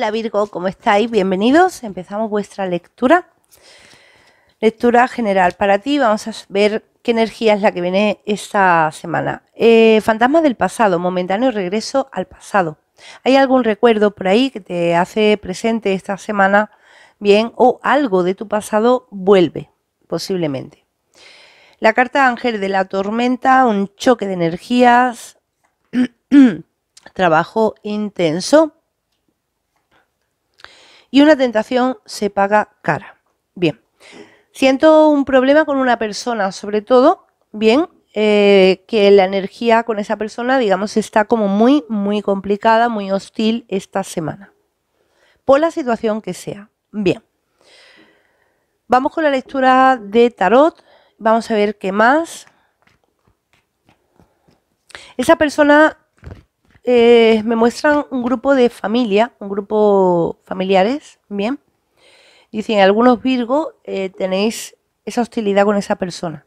Hola Virgo, ¿cómo estáis? Bienvenidos. Empezamos vuestra lectura. Lectura general para ti. Vamos a ver qué energía es la que viene esta semana. Eh, fantasma del pasado, momentáneo regreso al pasado. ¿Hay algún recuerdo por ahí que te hace presente esta semana? Bien, o algo de tu pasado vuelve, posiblemente. La carta ángel de la tormenta, un choque de energías, trabajo intenso. Y una tentación se paga cara. Bien. Siento un problema con una persona, sobre todo, bien, eh, que la energía con esa persona, digamos, está como muy, muy complicada, muy hostil esta semana. Por la situación que sea. Bien. Vamos con la lectura de tarot. Vamos a ver qué más. Esa persona eh, me muestran un grupo de familia, un grupo familiares, bien. Dicen, algunos Virgo eh, tenéis esa hostilidad con esa persona.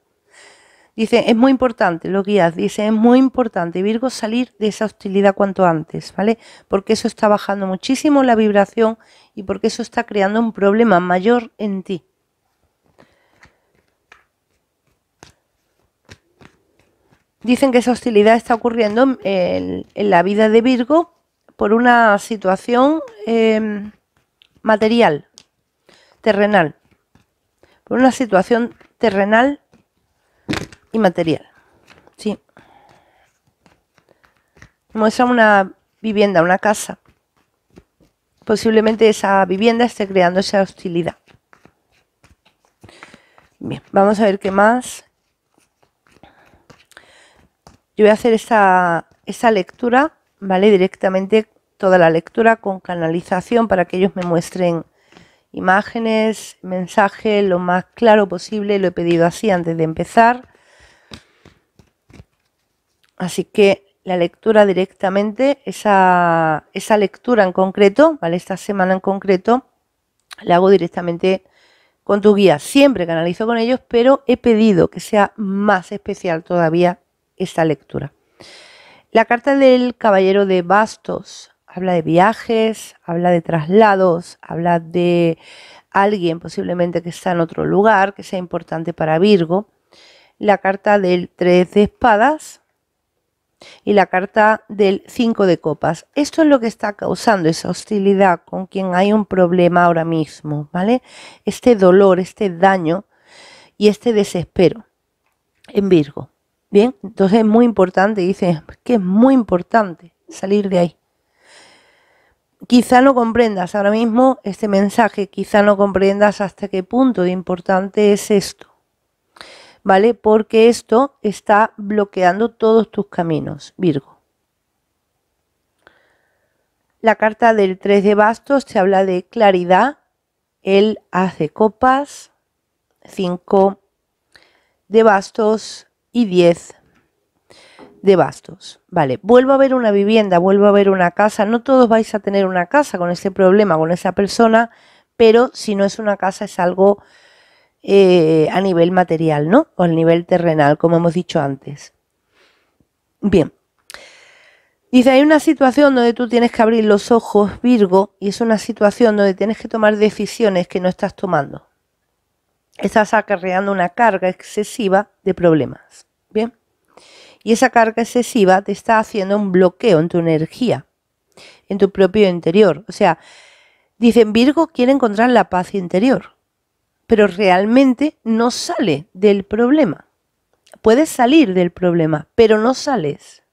Dicen, es muy importante, lo guías dicen, es muy importante, Virgo, salir de esa hostilidad cuanto antes, ¿vale? Porque eso está bajando muchísimo la vibración y porque eso está creando un problema mayor en ti. Dicen que esa hostilidad está ocurriendo en, la vida de Virgo por una situación em, material, terrenal. Por una situación terrenal y material. Sí. Muestra una vivienda, una casa. Posiblemente esa vivienda esté creando esa hostilidad. Bien, vamos a ver qué más. Yo voy a hacer esa, lectura, ¿vale? Directamente toda la lectura con canalización para que ellos me muestren imágenes, mensajes, lo más claro posible. Lo he pedido así antes de empezar. Así que la lectura directamente, esa, esa lectura en concreto, ¿vale? Esta semana en concreto, la hago directamente con tu guía. Siempre canalizo con ellos, pero he pedido que sea más especial todavía esta lectura. La carta del caballero de bastos habla de viajes, habla de traslados, habla de alguien posiblemente que está en otro lugar, que sea importante para Virgo. La carta del 3 de espadas y la carta del 5 de copas. Esto es lo que está causando esa hostilidad con quien hay un problema ahora mismo, ¿vale? Este dolor, este daño y este desespero en Virgo. Bien, entonces es muy importante, dice, que es muy importante salir de ahí. Quizá no comprendas ahora mismo este mensaje, quizá no comprendas hasta qué punto de importante es esto, ¿vale? Porque esto está bloqueando todos tus caminos, Virgo. La carta del 3 de bastos te habla de claridad, él hace copas, 5 de bastos, y 10 de bastos. Vale, vuelvo a ver una vivienda, vuelvo a ver una casa. No todos vais a tener una casa con ese problema, con esa persona, pero si no es una casa es algo eh, a nivel material, ¿no? O a nivel terrenal, como hemos dicho antes. Bien. Dice, hay una situación donde tú tienes que abrir los ojos, Virgo, y es una situación donde tienes que tomar decisiones que no estás tomando. Estás acarreando una carga excesiva de problemas. Bien. Y esa carga excesiva te está haciendo un bloqueo en tu energía, en tu propio interior. O sea, dicen Virgo quiere encontrar la paz interior, pero realmente no sale del problema. Puedes salir del problema, pero no sales.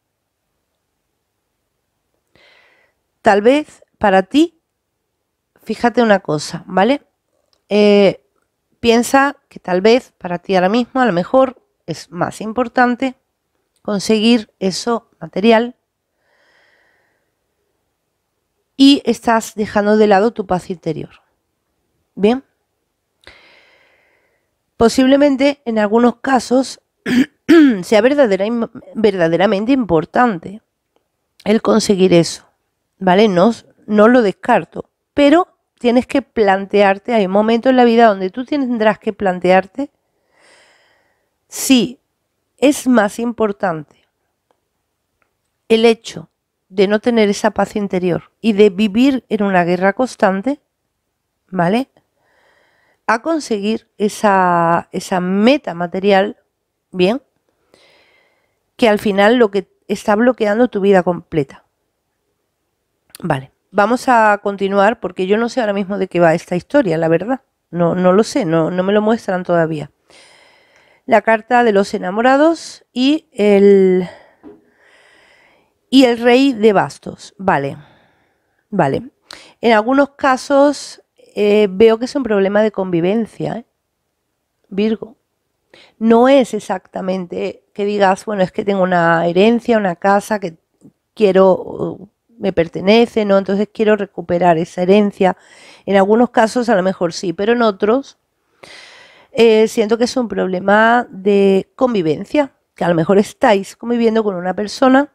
Tal vez para ti, fíjate una cosa, ¿vale? Eh, piensa que tal vez para ti ahora mismo, a lo mejor es más importante conseguir eso material y estás dejando de lado tu paz interior. Bien. Posiblemente en algunos casos sea verdaderamente importante el conseguir eso. ¿Vale? No, no lo descarto. Pero tienes que plantearte, hay un momento en la vida donde tú tendrás que plantearte si es más importante el hecho de no tener esa paz interior y de vivir en una guerra constante, ¿vale? A conseguir esa, esa meta material, ¿bien? Que al final lo que está bloqueando tu vida completa. Vale, vamos a continuar porque yo no sé ahora mismo de qué va esta historia, la verdad. No, no lo sé, no, no me lo muestran todavía la carta de los enamorados y el, y el rey de bastos. Vale, vale. En algunos casos eh, veo que es un problema de convivencia, ¿eh? Virgo. No es exactamente que digas, bueno, es que tengo una herencia, una casa que quiero, me pertenece, ¿no? Entonces quiero recuperar esa herencia. En algunos casos a lo mejor sí, pero en otros eh, siento que es un problema de convivencia, que a lo mejor estáis conviviendo con una persona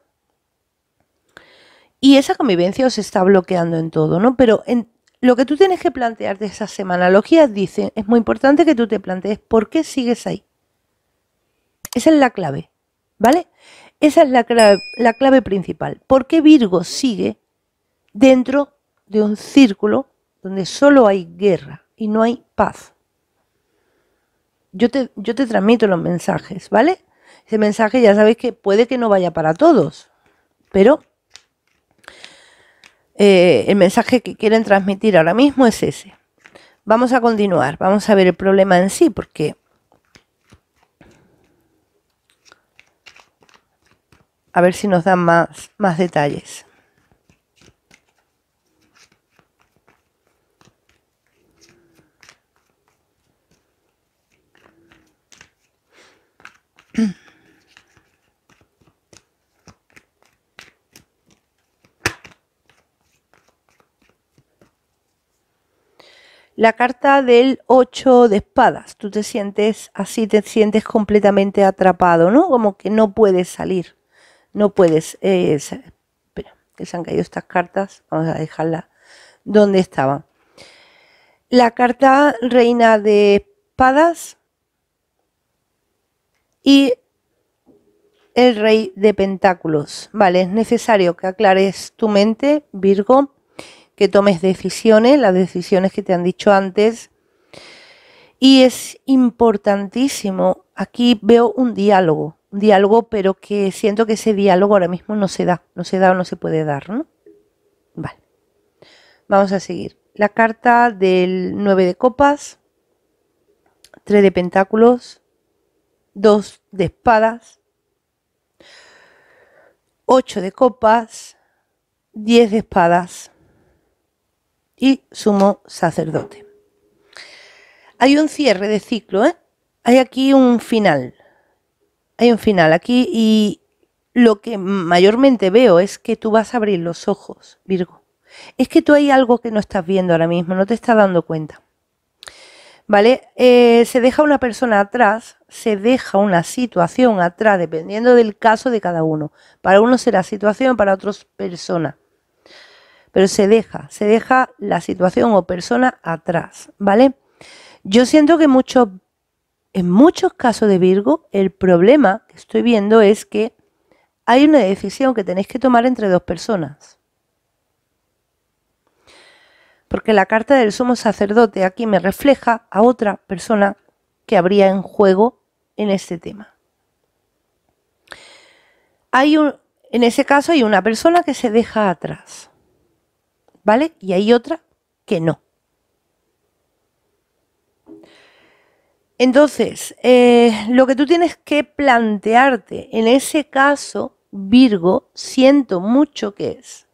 y esa convivencia os está bloqueando en todo, ¿no? Pero en lo que tú tienes que plantearte esas semanalogías dice es muy importante que tú te plantees por qué sigues ahí. Esa es la clave, ¿vale? Esa es la clave, la clave principal. ¿Por qué Virgo sigue dentro de un círculo donde solo hay guerra y no hay paz? yo te, transmito los mensajes, ¿vale? Ese mensaje ya sabéis que puede que no vaya para todos, pero eh, el mensaje que quieren transmitir ahora mismo es ese. Vamos a continuar, vamos a ver el problema en sí, porque... A ver si nos dan más detalles. la carta del 8 de espadas. Tú te sientes así, te sientes completamente atrapado, ¿no? Como que no puedes salir. No puedes. Eh, espera, que se han caído estas cartas. Vamos a dejarla donde estaba. La carta reina de espadas y el rey de pentáculos. Vale, es necesario que aclares tu mente, Virgo que tomes decisiones, las decisiones que te han dicho antes. Y es importantísimo, aquí veo un diálogo, un diálogo, pero que siento que ese diálogo ahora mismo no se da, no se da o no se puede dar, ¿no? Vale. Vamos a seguir. La carta del 9 de copas, 3 de pentáculos, 2 de espadas, 8 de copas, 10 de espadas y sumo sacerdote. Hay un cierre de ciclo, ¿eh? hay aquí un final. Hay un final aquí y lo que mayormente veo es que tú vas a abrir los ojos, Virgo. Es que tú hay algo que no estás viendo ahora mismo, no te estás dando cuenta. ¿Vale? Eh, se deja una persona atrás, se deja una situación atrás, dependiendo del caso de cada uno. Para uno será situación, para otros persona pero se deja, se deja la situación o persona atrás, ¿vale? Yo siento que muchos, en muchos casos de Virgo, el problema que estoy viendo es que hay una decisión que tenéis que tomar entre dos personas. Porque la carta del sumo sacerdote aquí me refleja a otra persona que habría en juego en este tema. Hay un, en ese caso hay una persona que se deja atrás. ¿vale? Y hay otra que no. Entonces, eh, lo que tú tienes que plantearte en ese caso, Virgo, siento mucho que es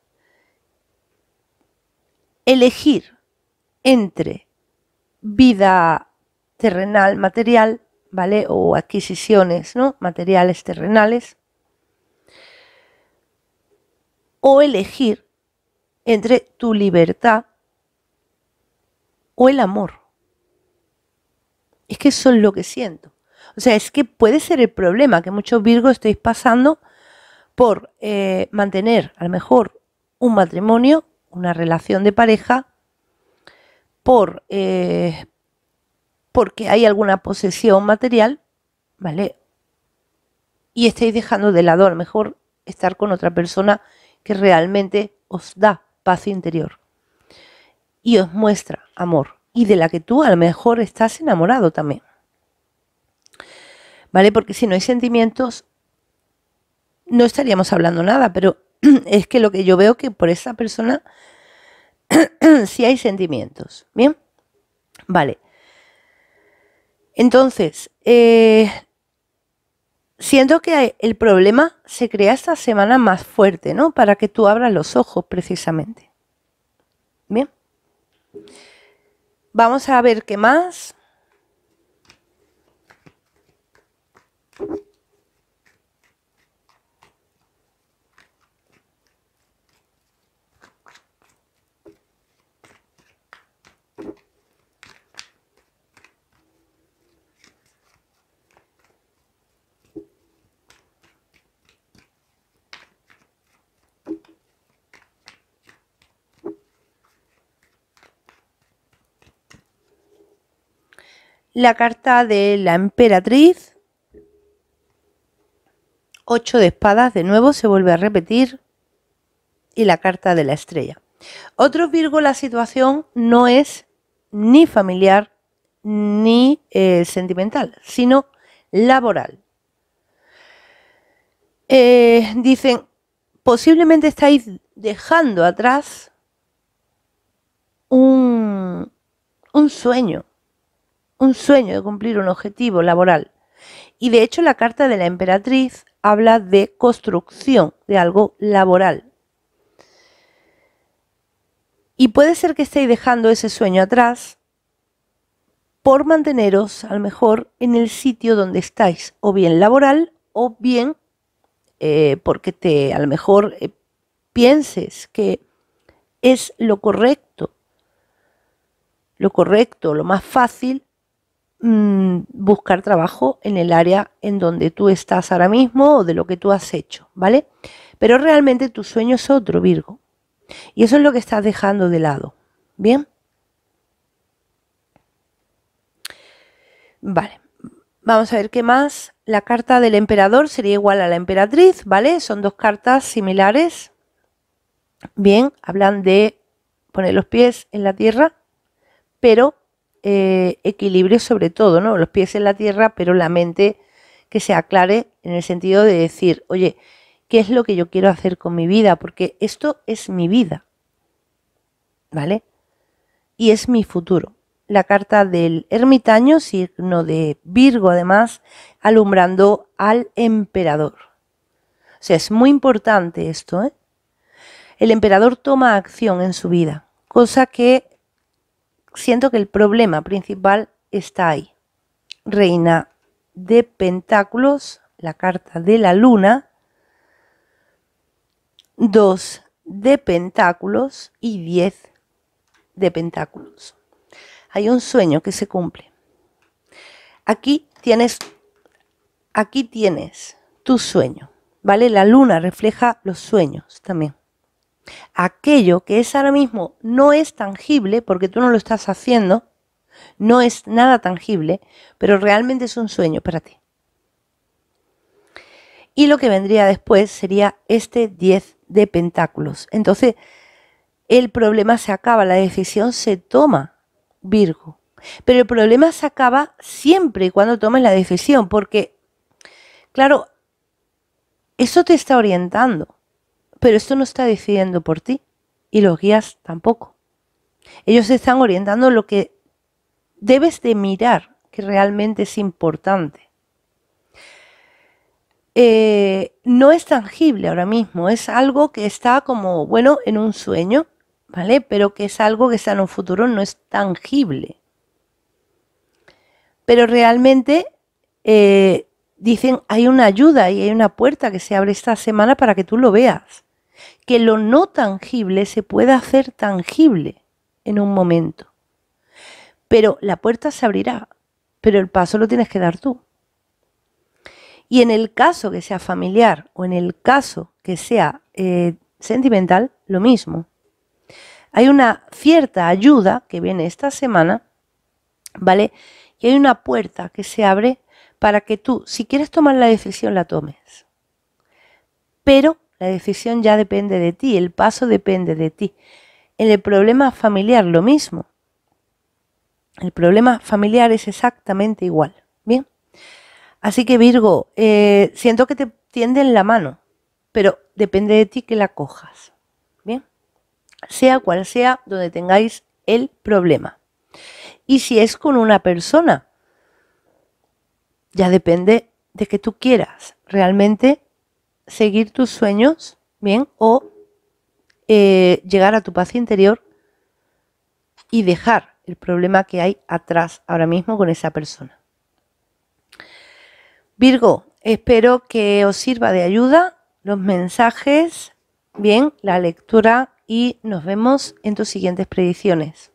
elegir entre vida terrenal, material, ¿vale? O adquisiciones, ¿no? Materiales terrenales. O elegir entre tu libertad o el amor. Es que eso es lo que siento. O sea, es que puede ser el problema que muchos virgos estáis pasando por eh, mantener a lo mejor un matrimonio, una relación de pareja, por, eh, porque hay alguna posesión material, ¿vale? Y estáis dejando de lado a lo mejor estar con otra persona que realmente os da paz interior. Y os muestra amor y de la que tú a lo mejor estás enamorado también. ¿Vale? Porque si no hay sentimientos, no estaríamos hablando nada, pero es que lo que yo veo que por esa persona si hay sentimientos. ¿Bien? Vale. Entonces, eh, siento que el problema se crea esta semana más fuerte, ¿no? Para que tú abras los ojos precisamente. Bien. Vamos a ver qué más. la carta de la emperatriz. Ocho de espadas, de nuevo se vuelve a repetir. Y la carta de la estrella. Otros Virgo, la situación no es ni familiar ni eh, sentimental, sino laboral. Eh, dicen, posiblemente estáis dejando atrás un sueño, un sueño de cumplir un objetivo laboral. Y de hecho la carta de la emperatriz habla de construcción de algo laboral. Y puede ser que estéis dejando ese sueño atrás por manteneros a lo mejor en el sitio donde estáis, o bien laboral, o bien eh, porque te a lo mejor eh, pienses que es lo correcto, lo correcto, lo más fácil Mm, buscar trabajo en el área en donde tú estás ahora mismo o de lo que tú has hecho, ¿vale? Pero realmente tu sueño es otro, Virgo. Y eso es lo que estás dejando de lado, ¿bien? Vale, vamos a ver qué más. La carta del emperador sería igual a la emperatriz, ¿vale? Son dos cartas similares. Bien, hablan de poner los pies en la tierra, pero eh, equilibrio sobre todo, ¿no? Los pies en la tierra, pero la mente que se aclare en el sentido de decir, oye, ¿qué es lo que yo quiero hacer con mi vida? Porque esto es mi vida, ¿vale? Y es mi futuro. La carta del ermitaño, signo de Virgo, además, alumbrando al emperador. O sea, es muy importante esto, ¿eh? El emperador toma acción en su vida, cosa que siento que el problema principal está ahí. Reina de Pentáculos, la carta de la luna, dos de Pentáculos y diez de Pentáculos. Hay un sueño que se cumple. Aquí tienes, aquí tienes tu sueño, ¿vale? La luna refleja los sueños también aquello que es ahora mismo no es tangible, porque tú no lo estás haciendo, no es nada tangible, pero realmente es un sueño para ti. Y lo que vendría después sería este 10 de pentáculos. Entonces, el problema se acaba, la decisión se toma, Virgo. Pero el problema se acaba siempre y cuando tomes la decisión, porque, claro, eso te está orientando pero esto no está decidiendo por ti y los guías tampoco. Ellos están orientando lo que debes de mirar que realmente es importante. Eh, no es tangible ahora mismo, es algo que está como, bueno, en un sueño, ¿vale? Pero que es algo que está en un futuro, no es tangible. Pero realmente eh, dicen, hay una ayuda y hay una puerta que se abre esta semana para que tú lo veas que lo no tangible se pueda hacer tangible en un momento. Pero la puerta se abrirá, pero el paso lo tienes que dar tú. Y en el caso que sea familiar o en el caso que sea eh, sentimental, lo mismo. Hay una cierta ayuda que viene esta semana, ¿vale? Y hay una puerta que se abre para que tú, si quieres tomar la decisión, la tomes. Pero la decisión ya depende de ti, el paso depende de ti. En el problema familiar lo mismo. El problema familiar es exactamente igual. Bien. Así que Virgo, eh, siento que te tienden la mano, pero depende de ti que la cojas. Bien. Sea cual sea donde tengáis el problema. Y si es con una persona, ya depende de que tú quieras realmente seguir tus sueños, bien, o eh, llegar a tu paz interior y dejar el problema que hay atrás ahora mismo con esa persona. Virgo, espero que os sirva de ayuda los mensajes, bien, la lectura y nos vemos en tus siguientes predicciones.